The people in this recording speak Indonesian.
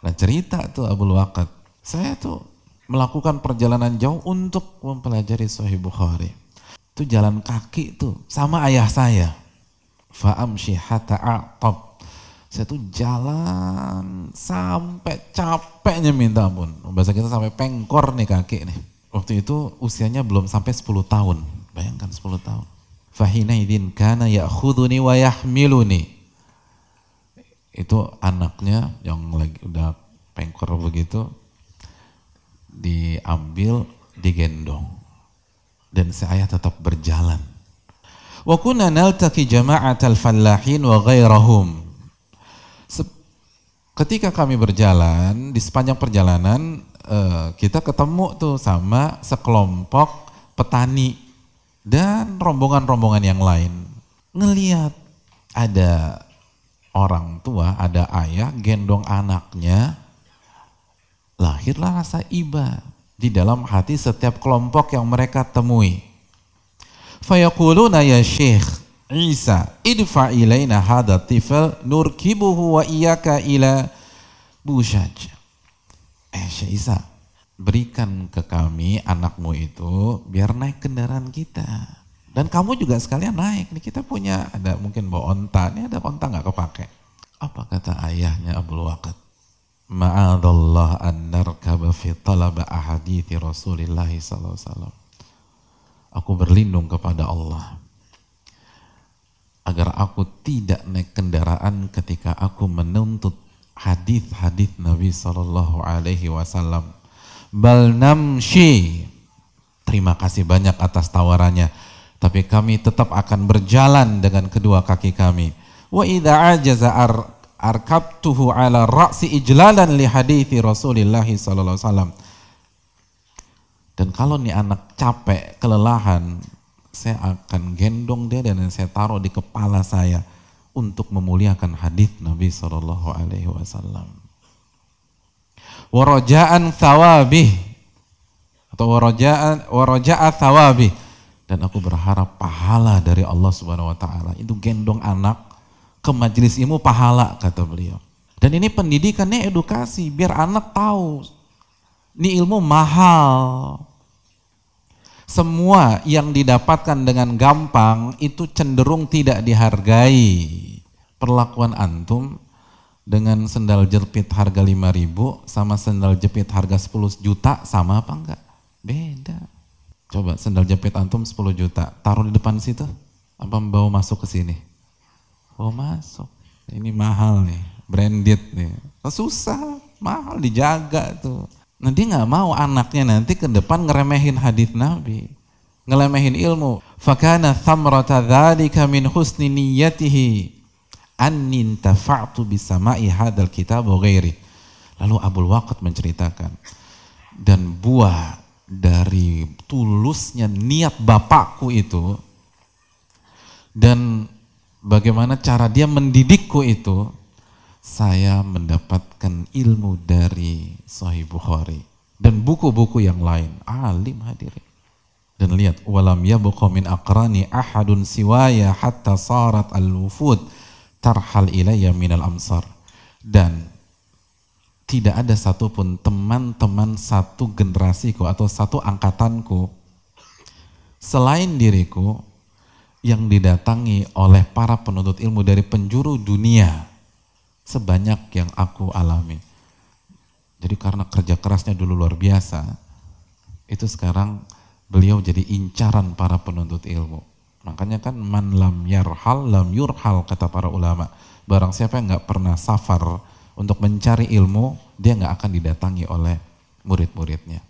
Nah cerita tuh Abu Waqad, saya tuh melakukan perjalanan jauh untuk mempelajari Sahih Bukhari. Itu jalan kaki tuh sama ayah saya. Fa'amshi hatta a'tab. Saya tuh jalan sampai capeknya minta ampun. Bahasa kita sampai pengkor nih kaki nih. Waktu itu usianya belum sampai 10 tahun. Bayangkan 10 tahun. Fahina idin kana ya'khuduni wa yahmiluni itu anaknya yang lagi udah pengkor begitu diambil digendong dan saya tetap berjalan wa kunna naltaqi al fallahin wa ghairahum ketika kami berjalan di sepanjang perjalanan eh, kita ketemu tuh sama sekelompok petani dan rombongan-rombongan yang lain ngeliat ada orang tua, ada ayah gendong anaknya, lahirlah rasa iba di dalam hati setiap kelompok yang mereka temui. Fayaquluna ya syekh Isa idfa ilaina hadha tifal nurkibuhu wa iyaka ila bushaj. Eh Syekh Isa, berikan ke kami anakmu itu biar naik kendaraan kita. Dan kamu juga sekalian naik. Nih kita punya ada mungkin bawa onta. Ini ada onta nggak kepake. Apa kata ayahnya Abdul Waqid? Ma'adallah an narkaba fi talaba ahadithi Rasulillah SAW. Aku berlindung kepada Allah agar aku tidak naik kendaraan ketika aku menuntut hadith-hadith Nabi Shallallahu Alaihi Wasallam. Bal namshi. Terima kasih banyak atas tawarannya tapi kami tetap akan berjalan dengan kedua kaki kami. Wa idza ajaza arkabtuhu ala ra'si ijlalan li hadithi Rasulillah sallallahu alaihi wasallam. Dan kalau nih anak capek, kelelahan, saya akan gendong dia dan saya taruh di kepala saya untuk memuliakan hadis Nabi sallallahu alaihi wasallam. Warajaan thawabih atau warajaan waraja'a thawabih dan aku berharap pahala dari Allah Subhanahu wa taala. Itu gendong anak ke majelis ilmu pahala kata beliau. Dan ini pendidikannya edukasi biar anak tahu ini ilmu mahal. Semua yang didapatkan dengan gampang itu cenderung tidak dihargai. Perlakuan antum dengan sendal jepit harga 5000 sama sendal jepit harga 10 juta sama apa enggak? Beda. Coba sendal jepit antum 10 juta, taruh di depan situ, apa membawa masuk ke sini? Oh masuk. Ini mahal nih, branded nih. Nah, susah, mahal dijaga tuh. Nah dia gak mau anaknya nanti ke depan ngeremehin hadis Nabi, ngelemehin ilmu. Fakana thamrata dzalika min husni niyatihi annin tafa'tu bisama'i hadal kitab wa Lalu Abu Waqat menceritakan dan buah dari tulusnya niat bapakku itu dan bagaimana cara dia mendidikku itu saya mendapatkan ilmu dari Sahih Bukhari dan buku-buku yang lain alim hadirin dan lihat walam ya min akrani ahadun siwaya hatta sarat al-wufud tarhal ilayya min al-amsar dan tidak ada satupun teman-teman satu generasiku atau satu angkatanku selain diriku yang didatangi oleh para penuntut ilmu dari penjuru dunia sebanyak yang aku alami. Jadi karena kerja kerasnya dulu luar biasa, itu sekarang beliau jadi incaran para penuntut ilmu. Makanya kan man lam yarhal lam yurhal kata para ulama. Barang siapa yang nggak pernah safar, untuk mencari ilmu, dia nggak akan didatangi oleh murid-muridnya.